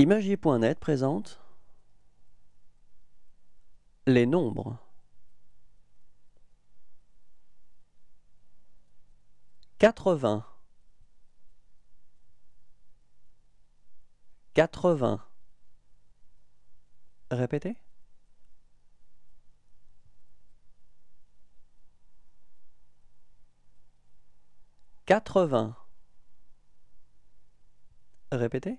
Imagie.net présente les nombres. 80 80 Répétez. 80 Répétez.